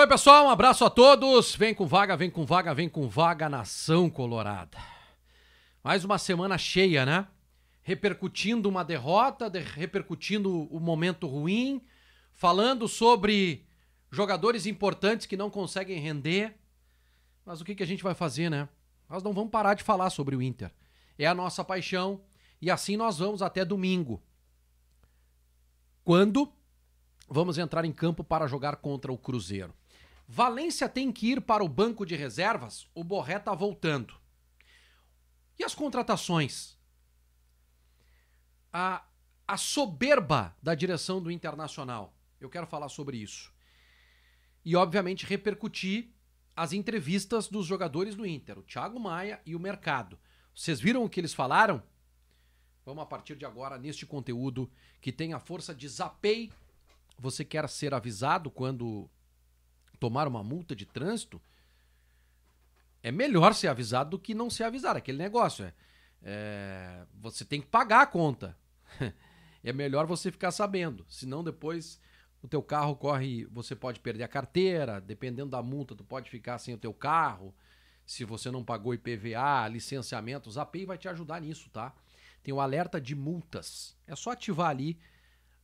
Oi, pessoal, um abraço a todos. Vem com vaga, vem com vaga, vem com vaga, nação colorada. Mais uma semana cheia, né? Repercutindo uma derrota, de... repercutindo o momento ruim, falando sobre jogadores importantes que não conseguem render. Mas o que, que a gente vai fazer, né? Nós não vamos parar de falar sobre o Inter. É a nossa paixão e assim nós vamos até domingo. Quando vamos entrar em campo para jogar contra o Cruzeiro. Valência tem que ir para o banco de reservas? O Borré está voltando. E as contratações? A, a soberba da direção do Internacional. Eu quero falar sobre isso. E, obviamente, repercutir as entrevistas dos jogadores do Inter, o Thiago Maia e o Mercado. Vocês viram o que eles falaram? Vamos a partir de agora neste conteúdo que tem a força de Zapei. Você quer ser avisado quando tomar uma multa de trânsito, é melhor ser avisado do que não ser avisado. Aquele negócio é, é você tem que pagar a conta. é melhor você ficar sabendo, senão depois o teu carro corre, você pode perder a carteira, dependendo da multa, tu pode ficar sem o teu carro. Se você não pagou IPVA, licenciamento, o Zapay vai te ajudar nisso, tá? Tem o alerta de multas. É só ativar ali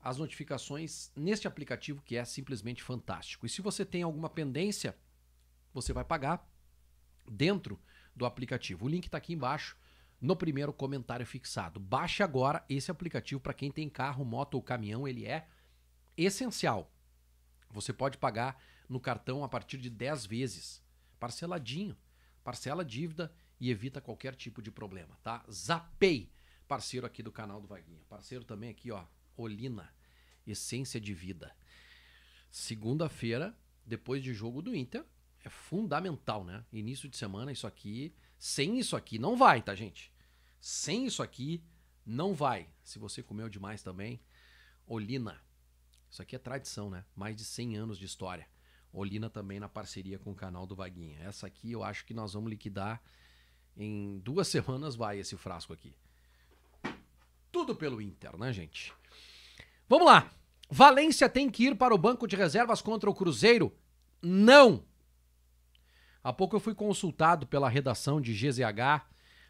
as notificações neste aplicativo que é simplesmente fantástico. E se você tem alguma pendência, você vai pagar dentro do aplicativo. O link está aqui embaixo no primeiro comentário fixado. Baixe agora esse aplicativo para quem tem carro, moto ou caminhão, ele é essencial. Você pode pagar no cartão a partir de 10 vezes, parceladinho. Parcela a dívida e evita qualquer tipo de problema, tá? Zapei, parceiro aqui do canal do Vaguinha. Parceiro também aqui, ó, Olina, essência de vida. Segunda-feira, depois de jogo do Inter, é fundamental, né? Início de semana, isso aqui. Sem isso aqui não vai, tá, gente? Sem isso aqui não vai. Se você comeu demais também, Olina. Isso aqui é tradição, né? Mais de 100 anos de história. Olina também na parceria com o canal do Vaguinha. Essa aqui eu acho que nós vamos liquidar em duas semanas vai esse frasco aqui. Tudo pelo Inter, né, gente? Vamos lá. Valência tem que ir para o banco de reservas contra o Cruzeiro? Não. Há pouco eu fui consultado pela redação de GZH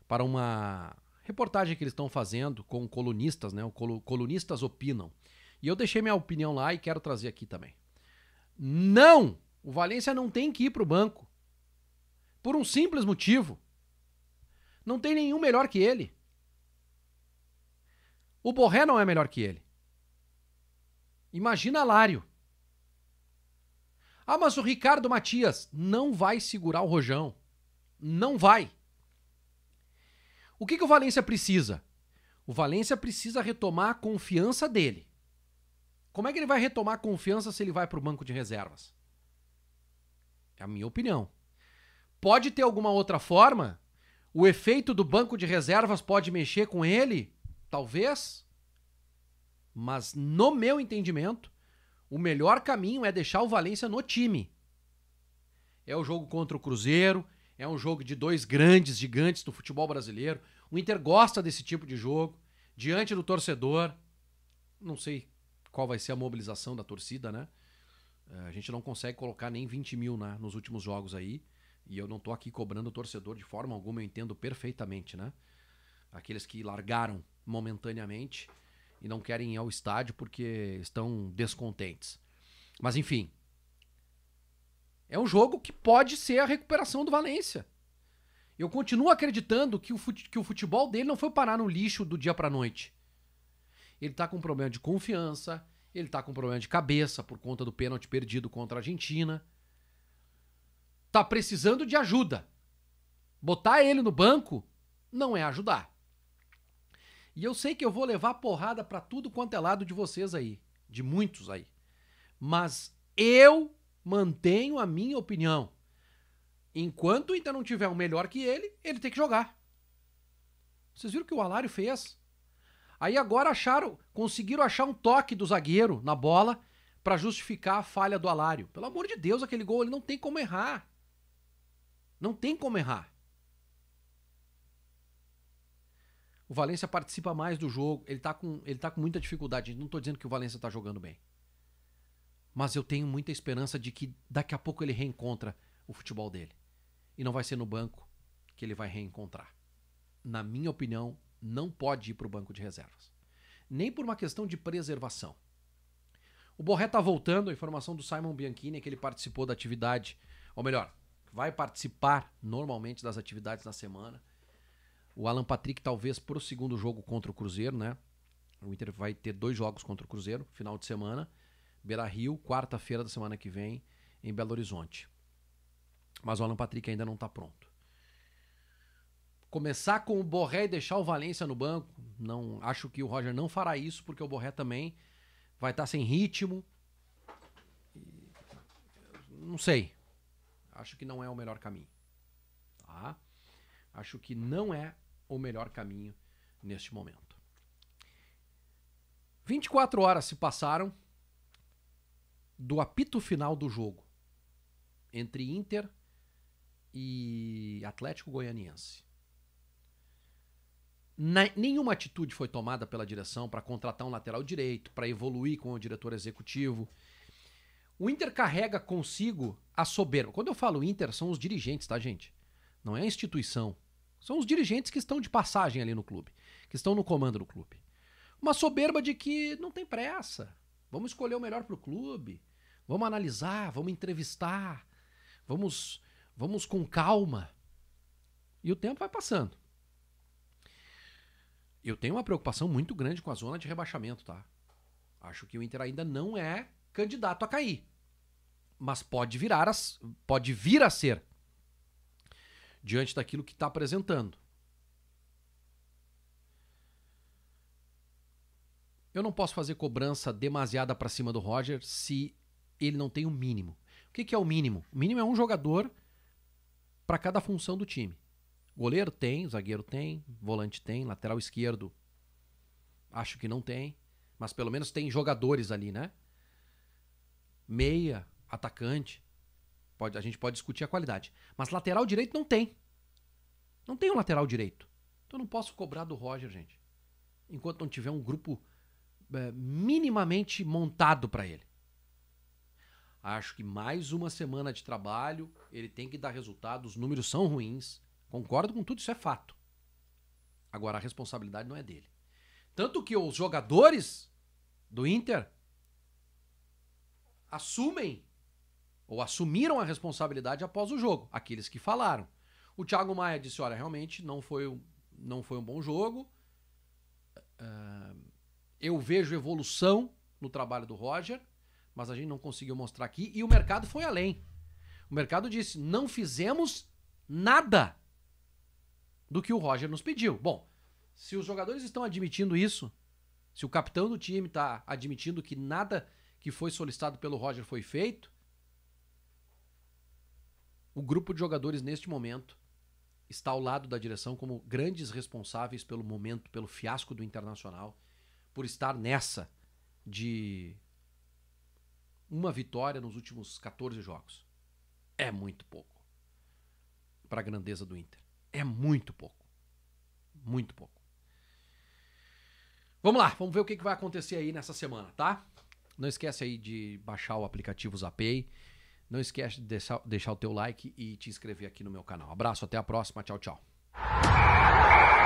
para uma reportagem que eles estão fazendo com colunistas, né? O col colunistas opinam. E eu deixei minha opinião lá e quero trazer aqui também. Não! O Valência não tem que ir para o banco. Por um simples motivo. Não tem nenhum melhor que ele. O Borré não é melhor que ele. Imagina Lário. Ah, mas o Ricardo Matias não vai segurar o rojão. Não vai. O que, que o Valência precisa? O Valência precisa retomar a confiança dele. Como é que ele vai retomar a confiança se ele vai para o banco de reservas? É a minha opinião. Pode ter alguma outra forma? O efeito do banco de reservas pode mexer com ele? Talvez. Mas, no meu entendimento, o melhor caminho é deixar o Valência no time. É o jogo contra o Cruzeiro, é um jogo de dois grandes gigantes do futebol brasileiro. O Inter gosta desse tipo de jogo, diante do torcedor. Não sei qual vai ser a mobilização da torcida, né? Eh, a gente não consegue colocar nem 20 mil né, nos últimos jogos aí. E eu não tô aqui cobrando o torcedor de forma alguma, eu entendo perfeitamente, né? Aqueles que largaram momentaneamente e não querem ir ao estádio porque estão descontentes. Mas enfim. É um jogo que pode ser a recuperação do Valência. Eu continuo acreditando que o, que o futebol dele não foi parar no lixo do dia pra noite. Ele tá com um problema de confiança, ele tá com um problema de cabeça por conta do pênalti perdido contra a Argentina. Tá precisando de ajuda. Botar ele no banco não é ajudar. E eu sei que eu vou levar porrada para tudo quanto é lado de vocês aí, de muitos aí. Mas eu mantenho a minha opinião. Enquanto ainda não tiver um melhor que ele, ele tem que jogar. Vocês viram o que o Alário fez? Aí agora acharam, conseguiram achar um toque do zagueiro na bola para justificar a falha do Alário. Pelo amor de Deus, aquele gol ele não tem como errar. Não tem como errar. O Valência participa mais do jogo, ele tá com, ele tá com muita dificuldade. Não tô dizendo que o Valência tá jogando bem. Mas eu tenho muita esperança de que daqui a pouco ele reencontra o futebol dele. E não vai ser no banco que ele vai reencontrar. Na minha opinião, não pode ir para o banco de reservas. Nem por uma questão de preservação. O Borré tá voltando, a informação do Simon Bianchini é que ele participou da atividade, ou melhor, vai participar normalmente das atividades na semana. O Alan Patrick talvez para o segundo jogo contra o Cruzeiro, né? O Inter vai ter dois jogos contra o Cruzeiro, final de semana. Beira Rio, quarta-feira da semana que vem, em Belo Horizonte. Mas o Alan Patrick ainda não está pronto. Começar com o Borré e deixar o Valência no banco. Não Acho que o Roger não fará isso, porque o Borré também vai estar tá sem ritmo. E... Não sei. Acho que não é o melhor caminho. Tá? Acho que não é o melhor caminho neste momento. 24 horas se passaram do apito final do jogo entre Inter e Atlético Goianiense. nenhuma atitude foi tomada pela direção para contratar um lateral direito, para evoluir com o diretor executivo. O Inter carrega consigo a soberba. Quando eu falo Inter, são os dirigentes, tá, gente? Não é a instituição. São os dirigentes que estão de passagem ali no clube, que estão no comando do clube. Uma soberba de que não tem pressa. Vamos escolher o melhor para o clube. Vamos analisar, vamos entrevistar. Vamos, vamos com calma. E o tempo vai passando. Eu tenho uma preocupação muito grande com a zona de rebaixamento, tá? Acho que o Inter ainda não é candidato a cair. Mas pode virar, as pode vir a ser diante daquilo que está apresentando. Eu não posso fazer cobrança demasiada para cima do Roger se ele não tem o um mínimo. O que, que, é o mínimo? O mínimo é um jogador para cada função do time. Goleiro tem, zagueiro tem, volante tem, lateral esquerdo acho que não tem, mas pelo menos tem jogadores ali, né? Meia, atacante. Pode, a gente pode discutir a qualidade. Mas lateral direito não tem. Não tem um lateral direito. Então não posso cobrar do Roger, gente. Enquanto não tiver um grupo é, minimamente montado para ele. Acho que mais uma semana de trabalho, ele tem que dar resultado, os números são ruins. Concordo com tudo, isso é fato. Agora a responsabilidade não é dele. Tanto que os jogadores do Inter assumem ou assumiram a responsabilidade após o jogo, aqueles que falaram. O Thiago Maia disse: olha, realmente não foi, não foi um bom jogo. Uh, eu vejo evolução no trabalho do Roger, mas a gente não conseguiu mostrar aqui. E o mercado foi além. O mercado disse: não fizemos nada do que o Roger nos pediu. Bom, se os jogadores estão admitindo isso, se o capitão do time está admitindo que nada que foi solicitado pelo Roger foi feito, o grupo de jogadores neste momento está ao lado da direção como grandes responsáveis pelo momento, pelo fiasco do Internacional, por estar nessa de uma vitória nos últimos 14 jogos. É muito pouco para a grandeza do Inter. É muito pouco. Muito pouco. Vamos lá, vamos ver o que vai acontecer aí nessa semana, tá? Não esquece aí de baixar o aplicativo Zapay não esquece de deixar, o teu like e te inscrever aqui no meu canal. Abraço, até a próxima. Tchau, tchau.